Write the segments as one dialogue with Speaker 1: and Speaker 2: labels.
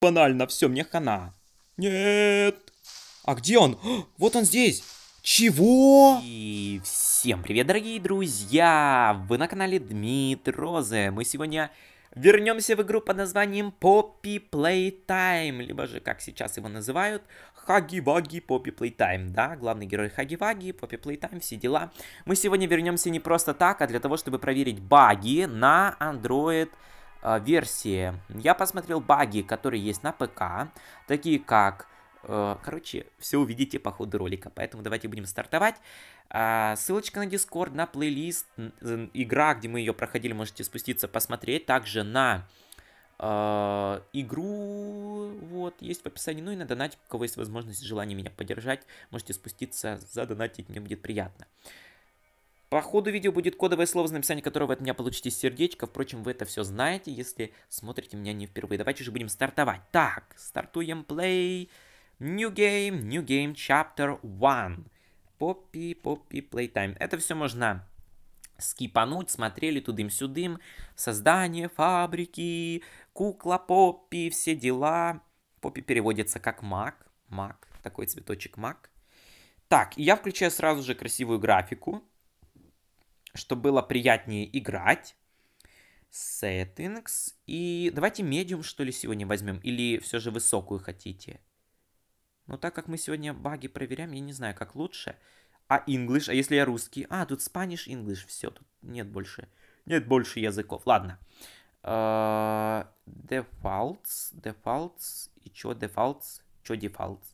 Speaker 1: Банально, все, мне хана. Нет. А где он? О, вот он здесь. Чего? И всем привет, дорогие друзья! Вы на канале Дмитрозы. Мы сегодня вернемся в игру под названием Poppy Playtime, либо же, как сейчас его называют, Хаги-Ваги Poppy Playtime, да, главный герой Хаги-Ваги, Poppy Playtime. все дела. Мы сегодня вернемся не просто так, а для того, чтобы проверить баги на Android Э, версии. Я посмотрел баги, которые есть на ПК, такие как... Э, короче, все увидите по ходу ролика, поэтому давайте будем стартовать. А, ссылочка на Discord, на плейлист, э, игра, где мы ее проходили, можете спуститься, посмотреть. Также на игру, вот, есть в описании. Ну и на донатик, у кого есть возможность, желание меня поддержать, можете спуститься, задонатить, мне будет приятно. По ходу видео будет кодовое слово, написание которого от меня получите сердечко. Впрочем, вы это все знаете, если смотрите меня не впервые. Давайте же будем стартовать. Так, стартуем play. New game, new game, chapter 1. Poppy, Poppy, playtime. Это все можно скипануть, смотрели тудым-сюдым. Создание фабрики, кукла Поппи, все дела. Поппи переводится как маг. Маг, такой цветочек маг. Так, я включаю сразу же красивую графику чтобы было приятнее играть. Settings. И давайте медиум, что ли, сегодня возьмем. Или все же высокую хотите. Но ну, так как мы сегодня баги проверяем, я не знаю, как лучше. А English? А если я русский? А, тут Spanish, English. Все, тут нет больше. Нет больше языков. Ладно. А, defaults, defaults. И чё defaults? Чё defaults?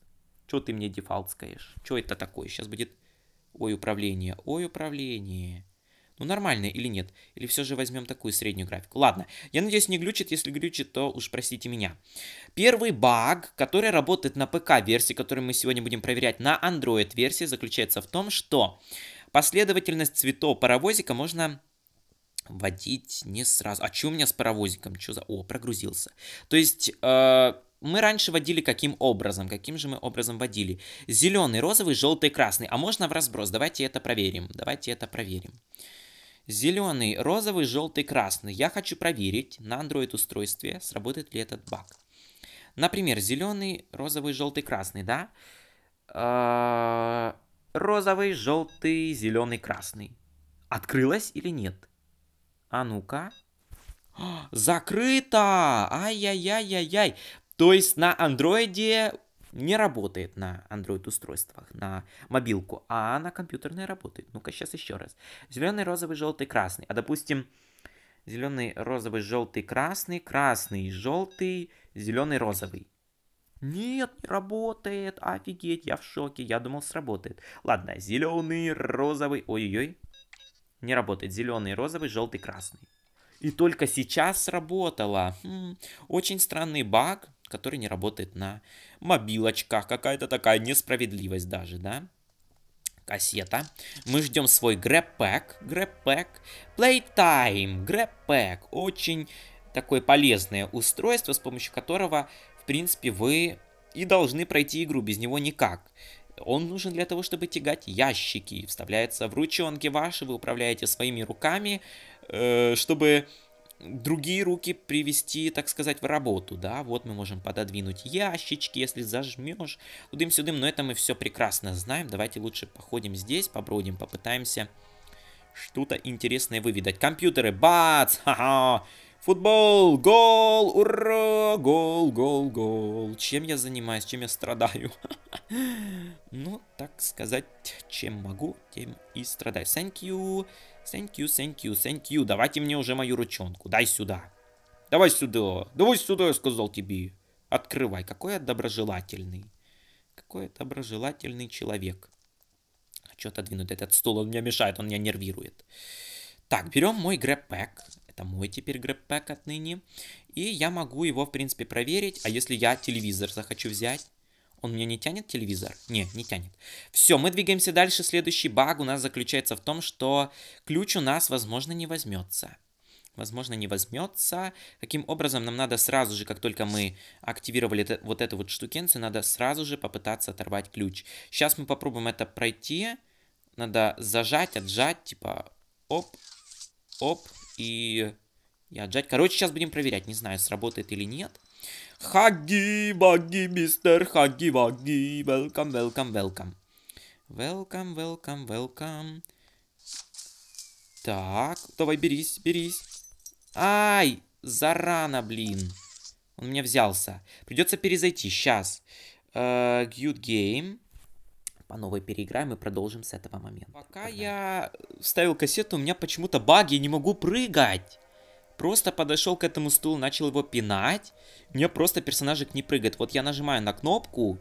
Speaker 1: Чё ты мне defaults, конечно? Чё это такое? Сейчас будет... Ой, управление. Ой, управление. Ну, нормально или нет? Или все же возьмем такую среднюю графику? Ладно, я надеюсь, не глючит. Если глючит, то уж простите меня. Первый баг, который работает на ПК-версии, которую мы сегодня будем проверять на Android-версии, заключается в том, что последовательность цветов паровозика можно вводить не сразу. А что у меня с паровозиком? Что за... О, прогрузился. То есть... Э мы раньше водили каким образом? Каким же мы образом водили? Зеленый, розовый, желтый, красный. А можно в разброс? Давайте это проверим. Давайте это проверим. Зеленый, розовый, желтый, красный. Я хочу проверить на Android устройстве, сработает ли этот баг. Например, зеленый, розовый, желтый, красный, да? А, розовый, желтый, зеленый, красный. Открылось или нет? А ну-ка. Закрыто! Ай-яй-яй-яй-яй. То есть на андроиде не работает на Android-устройствах, на мобилку, а на компьютерной работает. Ну-ка, сейчас еще раз. Зеленый, розовый, желтый, красный. А допустим, зеленый, розовый, желтый, красный, красный, желтый, зеленый, розовый. Нет, не работает, офигеть, я в шоке, я думал сработает. Ладно, зеленый, розовый, ой-ой-ой, не работает, зеленый, розовый, желтый, красный. И только сейчас сработало. Хм, очень странный баг, который не работает на мобилочках. Какая-то такая несправедливость даже, да? кассета. Мы ждем свой Grab Pack. Grab Pack. Playtime. Grab Pack. Очень такое полезное устройство, с помощью которого, в принципе, вы и должны пройти игру. Без него никак. Он нужен для того, чтобы тягать ящики. Вставляется в ручонки ваши, вы управляете своими руками, э, чтобы другие руки привести, так сказать, в работу, да, вот мы можем пододвинуть ящички, если зажмешь, тудым-сюдым, но это мы все прекрасно знаем, давайте лучше походим здесь, побродим, попытаемся что-то интересное выведать. Компьютеры, бац, ха-ха, футбол, гол, ура, гол, гол, гол, чем я занимаюсь, чем я страдаю? Ну, так сказать, чем могу, тем и страдаю. Thank you. Thank you, thank you, thank you. Давайте мне уже мою ручонку. Дай сюда. Давай сюда. Давай сюда, я сказал тебе. Открывай. Какой я доброжелательный. Какой я доброжелательный человек. Хочу отодвинуть этот стул. Он меня мешает, он меня нервирует. Так, берем мой грэппэк. Это мой теперь грэппэк отныне. И я могу его, в принципе, проверить. А если я телевизор захочу взять? Он меня не тянет телевизор? Не, не тянет. Все, мы двигаемся дальше. Следующий баг у нас заключается в том, что ключ у нас, возможно, не возьмется. Возможно, не возьмется. Каким образом нам надо сразу же, как только мы активировали вот эту вот штукенцию, надо сразу же попытаться оторвать ключ. Сейчас мы попробуем это пройти. Надо зажать, отжать, типа оп, оп и и отжать. Короче, сейчас будем проверять. Не знаю, сработает или нет. Хаги-баги, мистер Хаги-баги, welcome, welcome, welcome. Welcome, welcome, welcome. Так, давай, берись, берись. Ай, зарано, блин. Он меня взялся. Придется перезайти, сейчас. Uh, Гейм. По новой переиграем и продолжим с этого момента. Пока Погнали. я вставил кассету, у меня почему-то баги, не могу прыгать. Просто подошел к этому стулу, начал его пинать. У меня просто персонажик не прыгает. Вот я нажимаю на кнопку.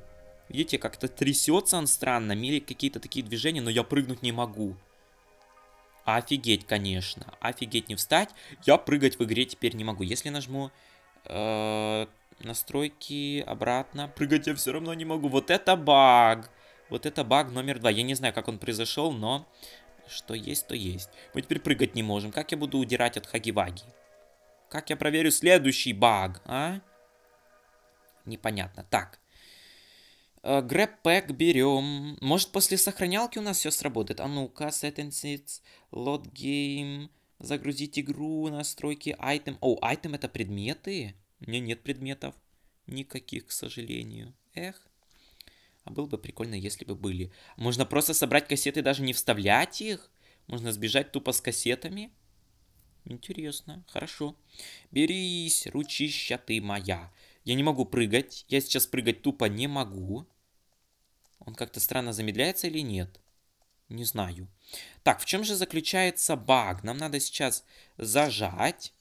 Speaker 1: Видите, как-то трясется он странно. Мили какие-то такие движения, но я прыгнуть не могу. Офигеть, конечно. Офигеть не встать. Я прыгать в игре теперь не могу. Если нажму э, настройки обратно, прыгать я все равно не могу. Вот это баг. Вот это баг номер два. Я не знаю, как он произошел, но что есть, то есть. Мы теперь прыгать не можем. Как я буду удирать от хаги ваги? Как я проверю следующий баг, а? Непонятно. Так. Грэппэк берем. Может, после сохранялки у нас все сработает? А ну-ка, settings, load game, загрузить игру, настройки, item. О, oh, item это предметы? У меня нет предметов. Никаких, к сожалению. Эх. А было бы прикольно, если бы были. Можно просто собрать кассеты, даже не вставлять их. Можно сбежать тупо с кассетами. Интересно, хорошо. Берись, ручища ты моя. Я не могу прыгать. Я сейчас прыгать тупо не могу. Он как-то странно замедляется или нет? Не знаю. Так, в чем же заключается баг? Нам надо сейчас зажать.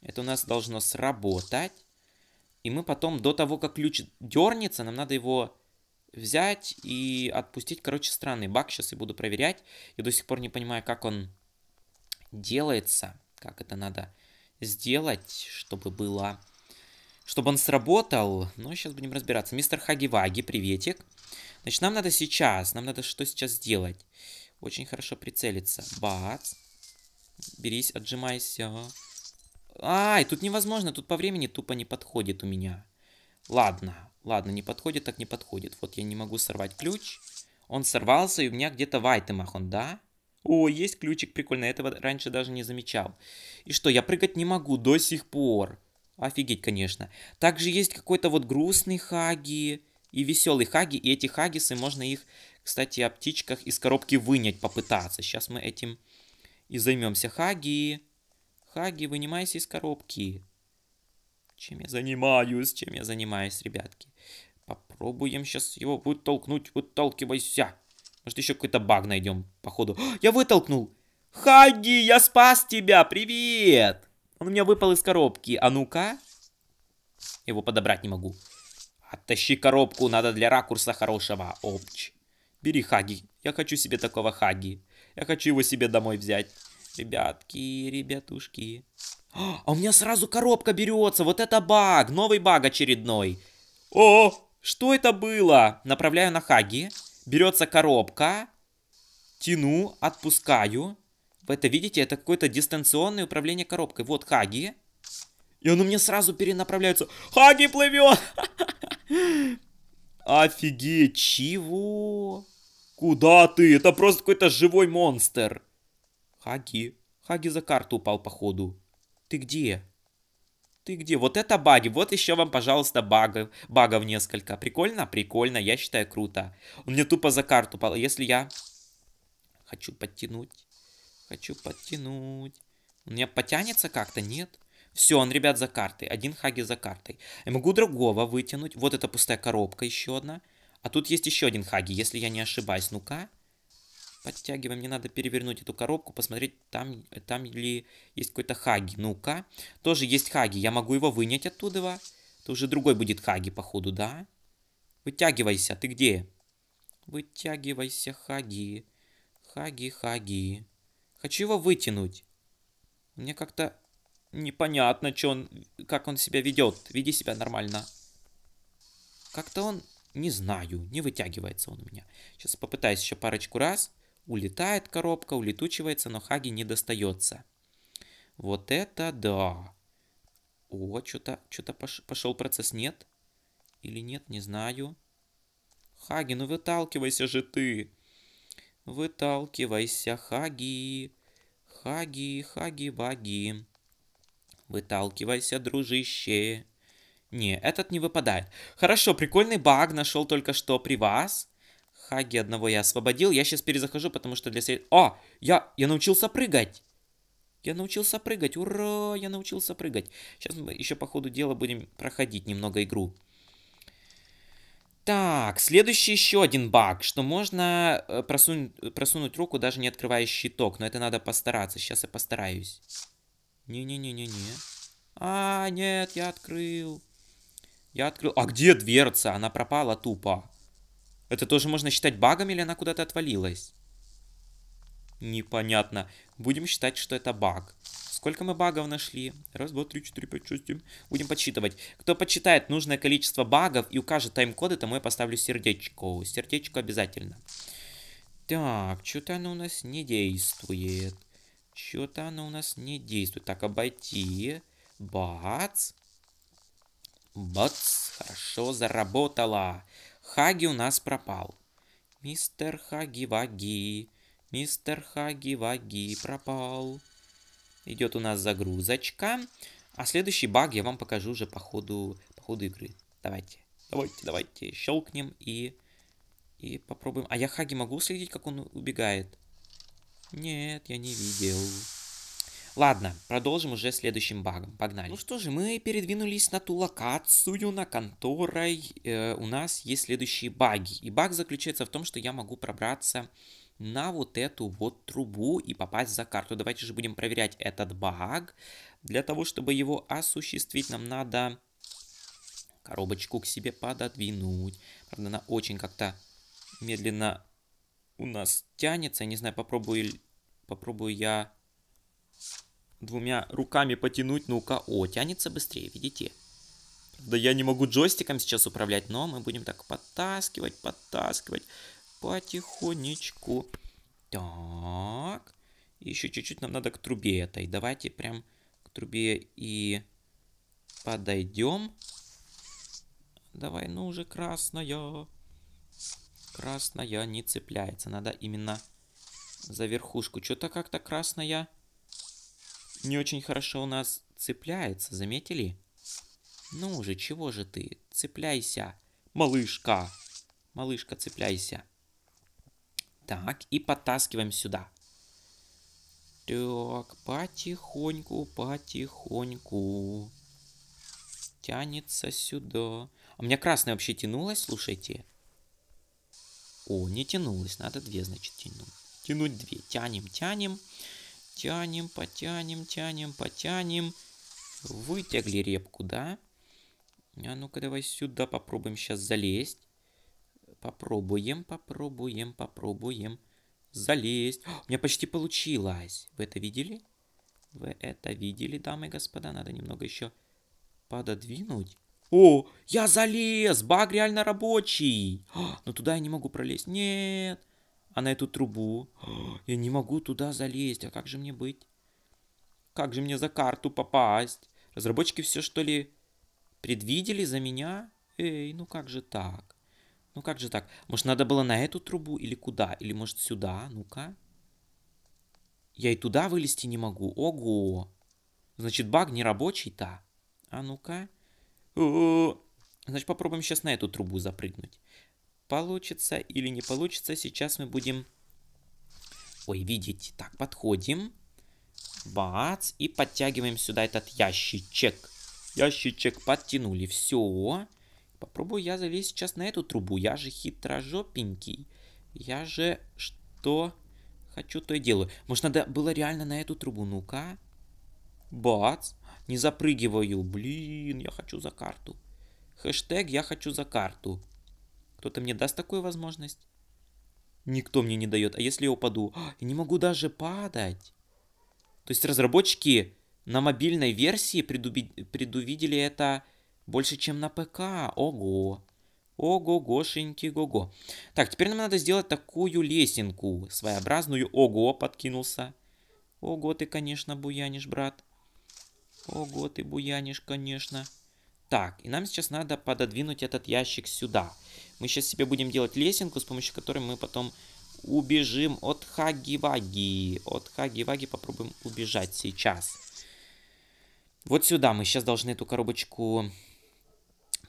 Speaker 1: Это у нас должно сработать. И мы потом, до того, как ключ дернется, нам надо его взять и отпустить. Короче, странный баг. Сейчас я буду проверять. Я до сих пор не понимаю, как он делается как это надо сделать, чтобы было... Чтобы он сработал, но сейчас будем разбираться. Мистер Хагиваги, приветик. Значит, нам надо сейчас, нам надо что сейчас сделать? Очень хорошо прицелиться. Бац. Берись, отжимайся. Ай, тут невозможно, тут по времени тупо не подходит у меня. Ладно, ладно, не подходит, так не подходит. Вот я не могу сорвать ключ. Он сорвался, и у меня где-то в айтемах он, да? О, есть ключик, прикольный, этого раньше даже не замечал. И что, я прыгать не могу до сих пор. Офигеть, конечно. Также есть какой-то вот грустный хаги и веселый хаги. И эти хагисы, можно их, кстати, о птичках из коробки вынять попытаться. Сейчас мы этим и займемся. Хаги, хаги, вынимайся из коробки. Чем я занимаюсь, чем я занимаюсь, ребятки. Попробуем сейчас его вытолкнуть, выталкивайся. Может, еще какой-то баг найдем, походу. О, «А, я вытолкнул! Хаги, я спас тебя! Привет! Он у меня выпал из коробки. А ну-ка. Его подобрать не могу. Оттащи коробку, надо для ракурса хорошего. Опч. Бери Хаги. Я хочу себе такого Хаги. Я хочу его себе домой взять. Ребятки, ребятушки. А, а у меня сразу коробка берется. Вот это баг. Новый баг очередной. О, что это было? Направляю на Хаги берется коробка, тяну, отпускаю. Вы это видите, это какое-то дистанционное управление коробкой. Вот Хаги. И он у меня сразу перенаправляется. Хаги плывет! Офигеть, чего? Куда ты? Это просто какой-то живой монстр. Хаги. Хаги за карту упал, походу. Ты где? ты где? Вот это баги. Вот еще вам, пожалуйста, багов, багов несколько. Прикольно? Прикольно. Я считаю, круто. Он мне тупо за карту пал. Если я хочу подтянуть, хочу подтянуть. У меня потянется как-то? Нет. Все, он, ребят, за картой. Один хаги за картой. Я могу другого вытянуть. Вот это пустая коробка еще одна. А тут есть еще один хаги, если я не ошибаюсь. Ну-ка подтягиваем, не надо перевернуть эту коробку, посмотреть, там, там ли есть какой-то хаги. Ну-ка, тоже есть хаги, я могу его вынять оттуда. Это уже другой будет хаги, походу, да? Вытягивайся, ты где? Вытягивайся, хаги. Хаги, хаги. Хочу его вытянуть. Мне как-то непонятно, что он, как он себя ведет. Веди себя нормально. Как-то он, не знаю, не вытягивается он у меня. Сейчас попытаюсь еще парочку раз. Улетает коробка, улетучивается, но Хаги не достается. Вот это да. О, что-то что пош пошел процесс. Нет? Или нет, не знаю. Хаги, ну выталкивайся же ты. Выталкивайся, Хаги. Хаги, Хаги, Баги. Выталкивайся, дружище. Не, этот не выпадает. Хорошо, прикольный баг нашел только что при вас. Хаги одного я освободил. Я сейчас перезахожу, потому что для... А, я, я научился прыгать. Я научился прыгать. Ура, я научился прыгать. Сейчас мы еще по ходу дела будем проходить немного игру. Так, следующий еще один баг, что можно э, просунь, просунуть руку, даже не открывая щиток. Но это надо постараться. Сейчас я постараюсь. Не-не-не-не-не. А, нет, я открыл. Я открыл. А где дверца? Она пропала тупо. Это тоже можно считать багом или она куда-то отвалилась? Непонятно. Будем считать, что это баг. Сколько мы багов нашли? Раз, два, три, четыре, пять, шесть, семь. Будем подсчитывать. Кто подсчитает нужное количество багов и укажет тайм-коды, тому я поставлю сердечко. Сердечко обязательно. Так, что-то оно у нас не действует. Что-то оно у нас не действует. Так, обойти. Бац. Бац. Хорошо, заработала. Хаги у нас пропал. Мистер Хаги-Ваги, мистер Хаги-Ваги пропал. Идет у нас загрузочка. А следующий баг я вам покажу уже по ходу, по ходу игры. Давайте, давайте, давайте. Щелкнем и, и попробуем. А я Хаги могу следить, как он убегает? Нет, я не видел. Ладно, продолжим уже следующим багом. Погнали. Ну что же, мы передвинулись на ту локацию, на конторой. Э, у нас есть следующие баги. И баг заключается в том, что я могу пробраться на вот эту вот трубу и попасть за карту. Давайте же будем проверять этот баг. Для того, чтобы его осуществить, нам надо коробочку к себе пододвинуть. Правда, она очень как-то медленно у нас тянется. Я не знаю, попробую, попробую я двумя руками потянуть, ну-ка, о, тянется быстрее, видите? Да я не могу джойстиком сейчас управлять, но мы будем так подтаскивать, подтаскивать потихонечку. Так, еще чуть-чуть нам надо к трубе этой. Давайте прям к трубе и подойдем. Давай, ну уже красная. Красная не цепляется. Надо именно за верхушку. Что-то как-то красная не очень хорошо у нас цепляется, заметили? Ну же, чего же ты? Цепляйся, малышка. Малышка, цепляйся. Так, и подтаскиваем сюда. Так, потихоньку, потихоньку. Тянется сюда. А у меня красная вообще тянулась, слушайте. О, не тянулась, надо две, значит, тянуть. Тянуть две. Тянем, тянем. Тянем, потянем, тянем, потянем. Вытягли репку, да? А ну-ка давай сюда попробуем сейчас залезть. Попробуем, попробуем, попробуем залезть. О, а, у меня почти получилось. Вы это видели? Вы это видели, дамы и господа? Надо немного еще пододвинуть. О, я залез! Баг реально рабочий! О, а, но ну туда я не могу пролезть. Нет! а на эту трубу. Я не могу туда залезть, а как же мне быть? Как же мне за карту попасть? Разработчики все что ли предвидели за меня? Эй, ну как же так? Ну как же так? Может, надо было на эту трубу или куда? Или может сюда? Ну-ка. Я и туда вылезти не могу. Ого. Значит, баг не рабочий-то. А ну-ка. Значит, попробуем сейчас на эту трубу запрыгнуть получится или не получится. Сейчас мы будем... Ой, видите. Так, подходим. Бац. И подтягиваем сюда этот ящичек. Ящичек подтянули. Все. Попробую я залезть сейчас на эту трубу. Я же хитрожопенький. Я же что хочу, то и делаю. Может, надо было реально на эту трубу? Ну-ка. Бац. Не запрыгиваю. Блин, я хочу за карту. Хэштег «Я хочу за карту». Кто-то мне даст такую возможность? Никто мне не дает. А если я упаду? А, я не могу даже падать. То есть разработчики на мобильной версии предувидели это больше, чем на ПК. Ого. Ого-гошеньки, го-го. Так, теперь нам надо сделать такую лесенку. Своеобразную. Ого, подкинулся. Ого, ты, конечно, буянишь, брат. Ого, ты буянишь, конечно. Так, и нам сейчас надо пододвинуть этот ящик сюда. Мы сейчас себе будем делать лесенку, с помощью которой мы потом убежим от Хаги-Ваги. От Хаги-Ваги попробуем убежать сейчас. Вот сюда мы сейчас должны эту коробочку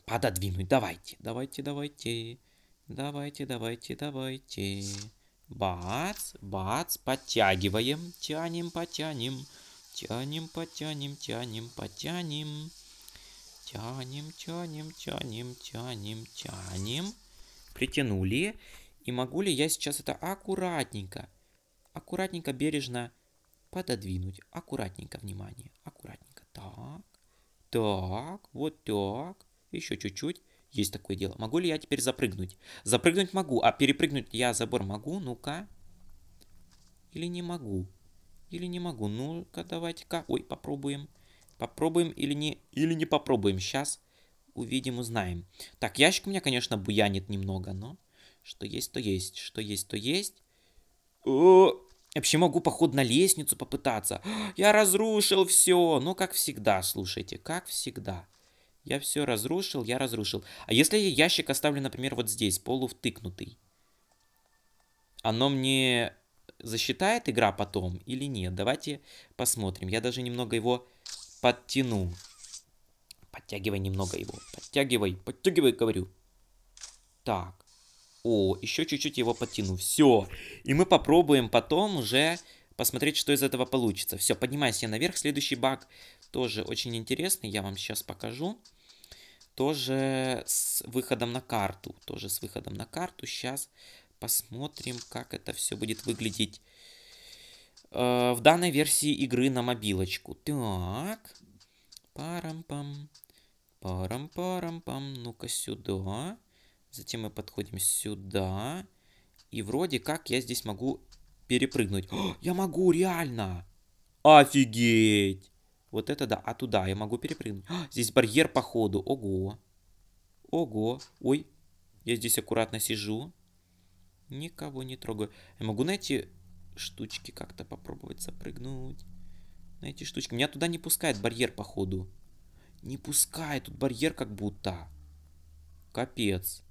Speaker 1: пододвинуть. Давайте, давайте, давайте. Давайте, давайте, давайте. Бац, бац, подтягиваем. Тянем, потянем. Тянем, потянем, тянем, потянем. Тянем, тянем, тянем, тянем, тянем. Притянули. И могу ли я сейчас это аккуратненько, аккуратненько, бережно пододвинуть? Аккуратненько, внимание, аккуратненько. Так, так, вот так. Еще чуть-чуть. Есть такое дело. Могу ли я теперь запрыгнуть? Запрыгнуть могу, а перепрыгнуть я забор могу? Ну-ка. Или не могу? Или не могу? Ну-ка, давайте-ка. Ой, попробуем. Попробуем. Попробуем или не, или не попробуем. Сейчас увидим, узнаем. Так, ящик у меня, конечно, буянит немного, но что есть, то есть. Что есть, то есть. О, вообще могу, походу, на лестницу попытаться. Я разрушил все. Ну, как всегда, слушайте, как всегда. Я все разрушил, я разрушил. А если я ящик оставлю, например, вот здесь, полувтыкнутый? Оно мне засчитает игра потом или нет? Давайте посмотрим. Я даже немного его подтянул. Подтягивай немного его. Подтягивай, подтягивай, говорю. Так. О, еще чуть-чуть его подтяну. Все. И мы попробуем потом уже посмотреть, что из этого получится. Все, поднимайся наверх. Следующий баг тоже очень интересный. Я вам сейчас покажу. Тоже с выходом на карту. Тоже с выходом на карту. Сейчас посмотрим, как это все будет выглядеть Э, в данной версии игры на мобилочку. Так. Парам-пам. Парам-парам-пам. Ну-ка сюда. Затем мы подходим сюда. И вроде как я здесь могу перепрыгнуть. О, я могу, реально! Офигеть! Вот это да. А туда я могу перепрыгнуть. О, а, здесь барьер походу. Ого. Ого. Ой. Я здесь аккуратно сижу. Никого не трогаю. Я могу найти штучки как-то попробовать запрыгнуть. На эти штучки. Меня туда не пускает барьер, походу. Не пускает тут барьер как будто. Капец.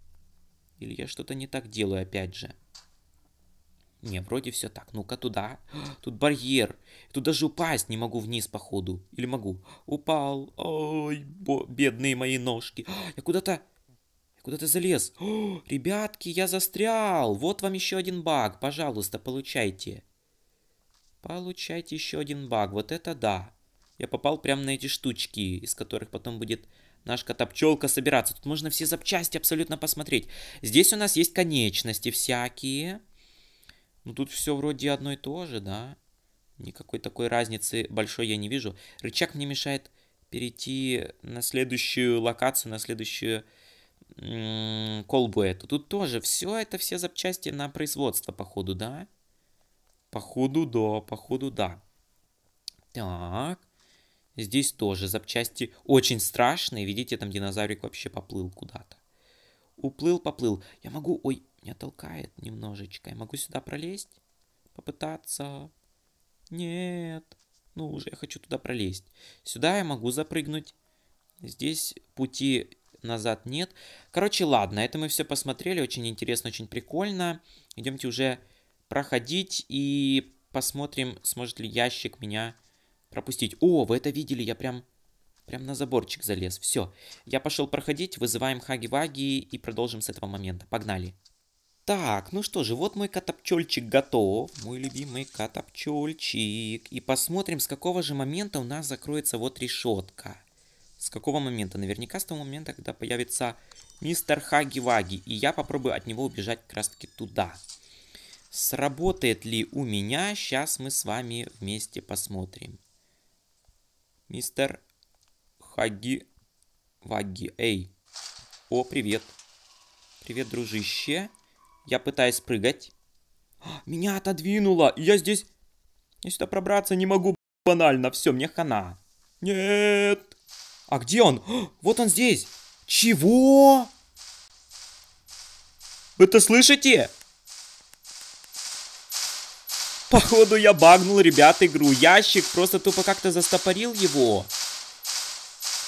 Speaker 1: Или я что-то не так делаю опять же. Не, вроде все так. Ну-ка туда. Тут барьер. Тут даже упасть не могу вниз, походу. Или могу. Упал. Ой, бедные мои ножки. Я куда-то Куда то залез? О, ребятки, я застрял! Вот вам еще один баг. Пожалуйста, получайте. Получайте еще один баг. Вот это да. Я попал прямо на эти штучки, из которых потом будет наш котопчелка собираться. Тут можно все запчасти абсолютно посмотреть. Здесь у нас есть конечности всякие. Ну тут все вроде одно и то же, да? Никакой такой разницы большой я не вижу. Рычаг мне мешает перейти на следующую локацию, на следующую Колбуэту. Тут тоже все это, все запчасти на производство, походу, да? Походу, да, походу, да. Так. Здесь тоже запчасти очень страшные. Видите, там динозаврик вообще поплыл куда-то. Уплыл, поплыл. Я могу... Ой, меня толкает немножечко. Я могу сюда пролезть? Попытаться? Нет. Ну уже, я хочу туда пролезть. Сюда я могу запрыгнуть. Здесь пути назад нет. Короче, ладно, это мы все посмотрели, очень интересно, очень прикольно. Идемте уже проходить и посмотрим, сможет ли ящик меня пропустить. О, вы это видели, я прям, прям на заборчик залез. Все, я пошел проходить, вызываем Хаги-Ваги и продолжим с этого момента. Погнали. Так, ну что же, вот мой катапчольчик готов. Мой любимый катапчольчик. И посмотрим, с какого же момента у нас закроется вот решетка. С какого момента? Наверняка с того момента, когда появится мистер Хаги-Ваги. И я попробую от него убежать как раз таки туда. Сработает ли у меня? Сейчас мы с вами вместе посмотрим. Мистер Хаги-Ваги. Эй. О, привет. Привет, дружище. Я пытаюсь прыгать. А, меня отодвинуло. я здесь... Я сюда пробраться не могу банально. Все, мне хана. Нет. А где он? вот он здесь. Чего? Вы это слышите? Походу я багнул, ребят, игру. Ящик просто тупо как-то застопорил его.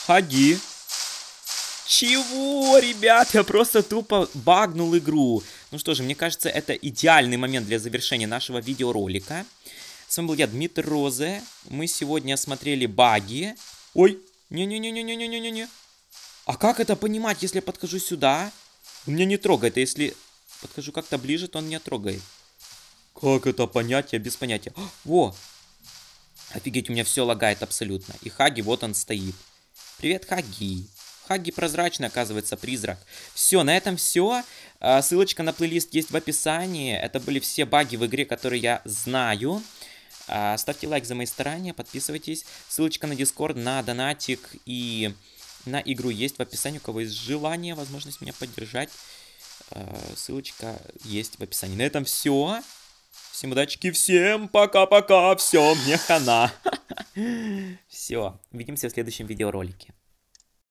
Speaker 1: Ходи. Чего, ребят? Я просто тупо багнул игру. Ну что же, мне кажется, это идеальный момент для завершения нашего видеоролика. С вами был я, Дмитрий Розе. Мы сегодня смотрели баги. Ой, не-не-не-не-не-не-не-не. А как это понимать, если я подхожу сюда? Он меня не трогает, а если подхожу как-то ближе, то он меня трогает. Как это понять? Я без понятия. О, а, во! Офигеть, у меня все лагает абсолютно. И Хаги, вот он стоит. Привет, Хаги. Хаги прозрачный, оказывается, призрак. Все, на этом все. А, ссылочка на плейлист есть в описании. Это были все баги в игре, которые я знаю. А, ставьте лайк за мои старания, подписывайтесь. Ссылочка на Discord, на донатик и на игру есть в описании. У кого есть желание, возможность меня поддержать, а, ссылочка есть в описании. На этом все. Всем удачи, всем пока-пока, все, мне хана. Все, увидимся в следующем видеоролике.